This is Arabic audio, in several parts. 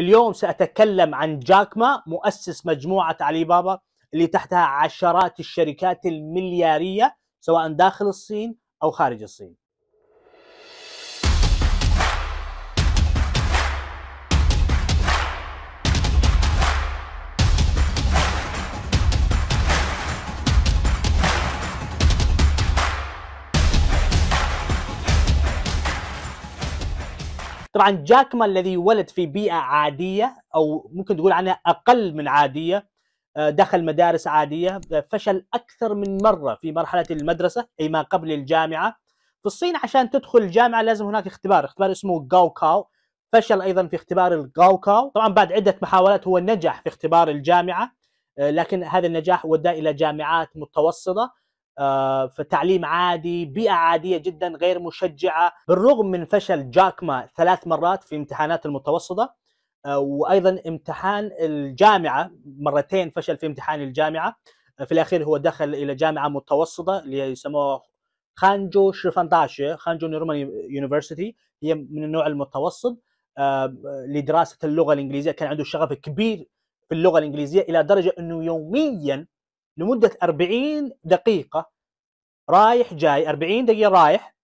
اليوم سأتكلم عن جاك ما مؤسس مجموعة علي بابا اللي تحتها عشرات الشركات المليارية سواء داخل الصين أو خارج الصين طبعا جاكما الذي ولد في بيئه عاديه او ممكن تقول عنها اقل من عاديه آه، دخل مدارس عاديه فشل اكثر من مره في مرحله المدرسه اي ما قبل الجامعه في الصين عشان تدخل الجامعه لازم هناك اختبار اختبار اسمه جاو كاو فشل ايضا في اختبار الجاو كاو طبعا بعد عده محاولات هو نجح في اختبار الجامعه آه، لكن هذا النجاح ودى الى جامعات متوسطه آه، فتعليم عادي بيئة عادية جدا غير مشجعة بالرغم من فشل جاكما ثلاث مرات في امتحانات المتوسطة آه، وأيضا امتحان الجامعة مرتين فشل في امتحان الجامعة آه، في الأخير هو دخل إلى جامعة متوسطة اللي يسموها خانجو شرفانتاشي خانجو نورمان يونيفرسيتي هي من النوع المتوسط لدراسة اللغة الإنجليزية كان عنده شغف كبير في اللغة الإنجليزية إلى درجة أنه يوميا لمدة 40 دقيقة رايح جاي 40 دقيقة رايح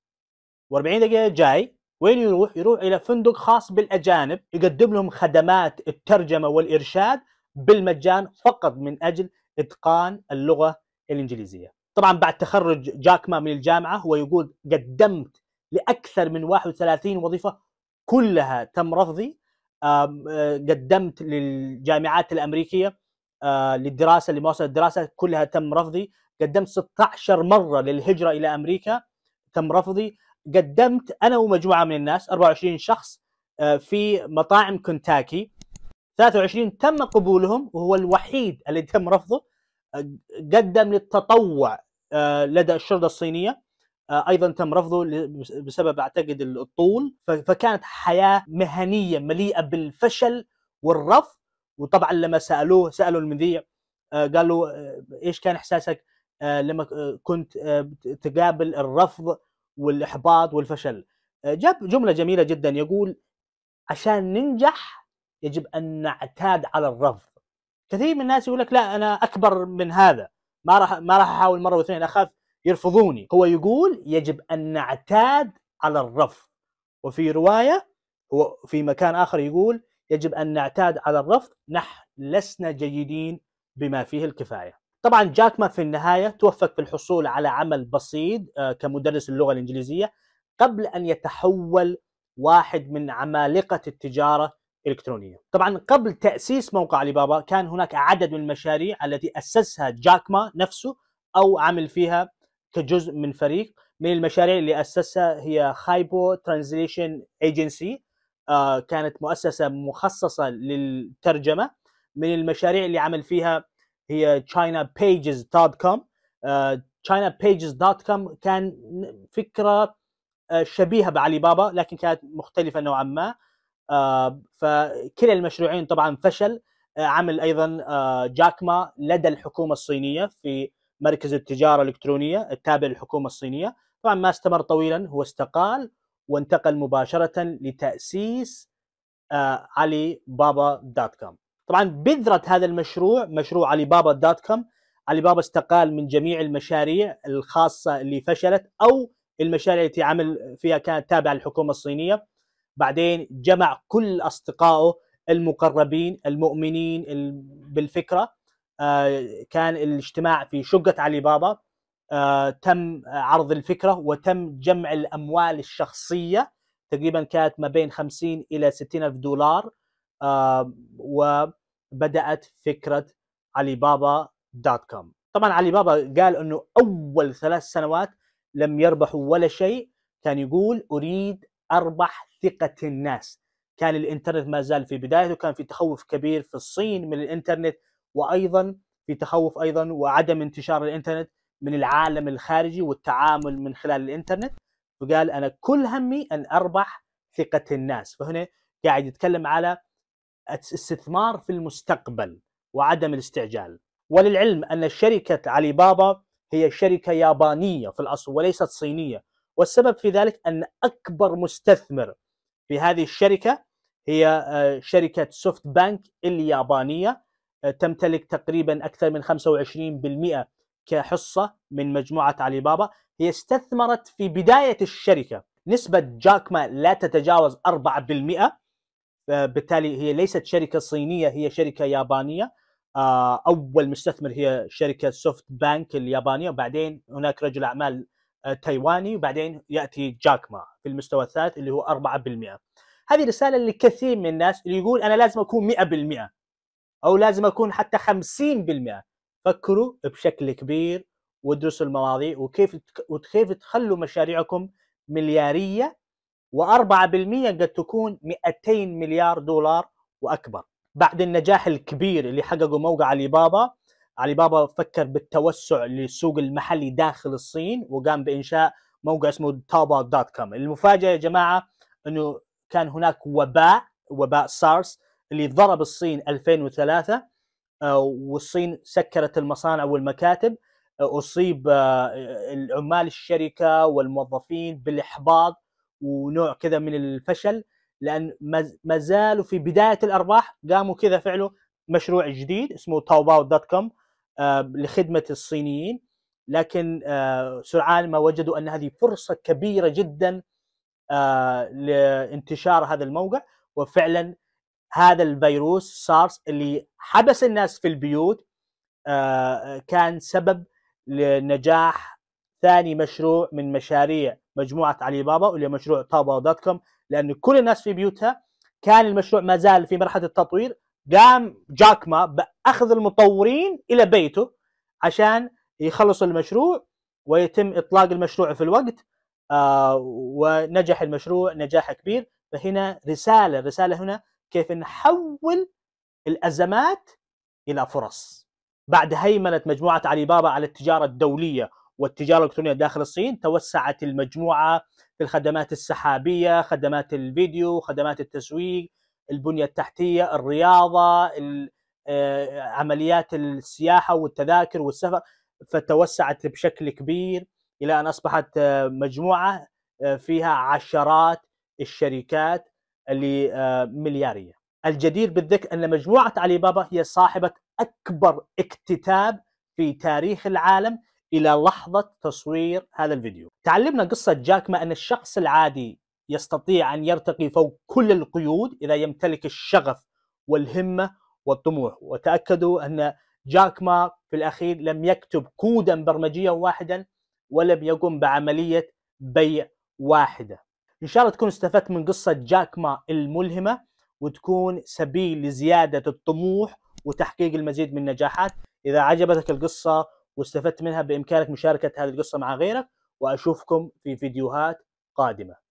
و40 دقيقة جاي وين يروح؟ يروح إلى فندق خاص بالأجانب يقدم لهم خدمات الترجمة والإرشاد بالمجان فقط من أجل إتقان اللغة الإنجليزية طبعا بعد تخرج جاكما من الجامعة هو يقول قدمت لأكثر من 31 وظيفة كلها تم رفضي آه، قدمت للجامعات الأمريكية آه، للدراسه للدراسه لمواصله الدراسه كلها تم رفضي قدمت 16 مره للهجره الى امريكا تم رفضي قدمت انا ومجموعه من الناس 24 شخص آه، في مطاعم كنتاكي 23 تم قبولهم وهو الوحيد اللي تم رفضه آه، قدم للتطوع لدى الشرطه الصينيه ايضا تم رفضه بسبب اعتقد الطول فكانت حياه مهنيه مليئه بالفشل والرفض وطبعا لما سالوه سالوا المذيع آه، قال له آه، ايش كان احساسك آه، لما كنت تقابل الرفض والاحباط والفشل جاب جمله جميله جدا يقول عشان ننجح يجب ان نعتاد على الرفض كثير من الناس يقول لك لا انا اكبر من هذا ما راح ما راح احاول مره واثنين اخاف يرفضوني هو يقول يجب ان نعتاد على الرفض وفي روايه وفي مكان اخر يقول يجب أن نعتاد على الرفض نحن لسنا جيدين بما فيه الكفاية طبعا جاك ما في النهاية توفق في الحصول على عمل بسيط آه، كمدرس اللغة الإنجليزية قبل أن يتحول واحد من عمالقة التجارة الإلكترونية طبعا قبل تأسيس موقع علي بابا كان هناك عدد من المشاريع التي أسسها جاك ما نفسه أو عمل فيها كجزء من فريق من المشاريع اللي أسسها هي خايبو ترانزليشن ايجنسي آه، كانت مؤسسه مخصصه للترجمه من المشاريع اللي عمل فيها هي تشاينا بيجز دوت كوم تشاينا بيجز دوت كوم كان فكره آه، شبيهه بعلي بابا لكن كانت مختلفه نوعا ما آه، فكلا المشروعين طبعا فشل عمل ايضا جاك ما لدى الحكومه الصينيه في مركز التجاره الالكترونيه التابع للحكومه الصينيه طبعا ما استمر طويلا هو استقال وانتقل مباشرة لتأسيس آه، علي بابا دوت كوم طبعا بذرة هذا المشروع مشروع علي بابا دوت كوم علي بابا استقال من جميع المشاريع الخاصة اللي فشلت أو المشاريع التي عمل فيها كانت تابعة للحكومة الصينية بعدين جمع كل أصدقائه المقربين المؤمنين بالفكرة آه، كان الاجتماع في شقة علي بابا آه، تم عرض الفكره وتم جمع الاموال الشخصيه تقريبا كانت ما بين 50 الى 60 الف دولار آه، وبدات فكره علي بابا دوت كوم طبعا علي بابا قال انه اول ثلاث سنوات لم يربحوا ولا شيء كان يقول اريد اربح ثقه الناس كان الانترنت ما زال في بدايته كان في تخوف كبير في الصين من الانترنت وايضا في تخوف ايضا وعدم انتشار الانترنت من العالم الخارجي والتعامل من خلال الانترنت وقال انا كل همي ان اربح ثقه الناس فهنا قاعد يتكلم على استثمار في المستقبل وعدم الاستعجال وللعلم ان شركه علي بابا هي شركه يابانيه في الاصل وليست صينيه والسبب في ذلك ان اكبر مستثمر في هذه الشركه هي آه، شركه سوفت بانك اليابانيه آه، تمتلك تقريبا اكثر من 25% كحصه من مجموعه علي بابا هي استثمرت في بدايه الشركه نسبه جاكما لا تتجاوز 4% آه، بالتالي هي ليست شركه صينيه هي شركه يابانيه آه، اول مستثمر هي شركه سوفت بانك اليابانيه وبعدين هناك رجل اعمال آه، تايواني وبعدين ياتي جاكما في المستوى الثالث اللي هو 4% هذه رساله لكثير من الناس اللي يقول انا لازم اكون 100% او لازم اكون حتى 50% فكروا بشكل كبير وادرسوا المواضيع وكيف وكيف تخلوا مشاريعكم ملياريه و4% قد تكون 200 مليار دولار واكبر بعد النجاح الكبير اللي حققه موقع علي بابا علي بابا فكر بالتوسع للسوق المحلي داخل الصين وقام بانشاء موقع اسمه تابا دوت كوم المفاجاه يا جماعه انه كان هناك وباء وباء سارس اللي ضرب الصين 2003 آه، والصين سكرت المصانع والمكاتب آه، اصيب آه، العمال الشركه والموظفين بالاحباط ونوع كذا من الفشل لان ما زالوا في بدايه الارباح قاموا كذا فعلوا مشروع جديد اسمه تاوباو دوت كوم لخدمه الصينيين لكن سرعان ما وجدوا ان هذه فرصه كبيره جدا لانتشار هذا الموقع وفعلا هذا الفيروس سارس اللي حبس الناس في البيوت آه، كان سبب لنجاح ثاني مشروع من مشاريع مجموعه علي بابا واللي مشروع تابا دوت كوم لان كل الناس في بيوتها كان المشروع ما زال في مرحله التطوير قام جاك ما باخذ المطورين الى بيته عشان يخلص المشروع ويتم اطلاق المشروع في الوقت آه، ونجح المشروع نجاح كبير فهنا رساله رساله هنا كيف نحول الازمات الى فرص بعد هيمنه مجموعه علي بابا على التجاره الدوليه والتجاره الالكترونيه داخل الصين توسعت المجموعه في الخدمات السحابيه، خدمات الفيديو، خدمات التسويق، البنيه التحتيه، الرياضه، آه، عمليات السياحه والتذاكر والسفر فتوسعت بشكل كبير الى ان اصبحت آه، مجموعه آه، فيها عشرات الشركات لملياريه آه، الجدير بالذكر ان مجموعه علي بابا هي صاحبه اكبر اكتتاب في تاريخ العالم الى لحظه تصوير هذا الفيديو. تعلمنا قصه جاك ما ان الشخص العادي يستطيع ان يرتقي فوق كل القيود اذا يمتلك الشغف والهمه والطموح، وتاكدوا ان جاك ما في الاخير لم يكتب كودا برمجيا واحدا ولم يقم بعمليه بيع واحده. ان شاء الله تكون استفدت من قصه جاك ما الملهمه وتكون سبيل لزياده الطموح وتحقيق المزيد من النجاحات اذا عجبتك القصه واستفدت منها بامكانك مشاركه هذه القصه مع غيرك واشوفكم في فيديوهات قادمه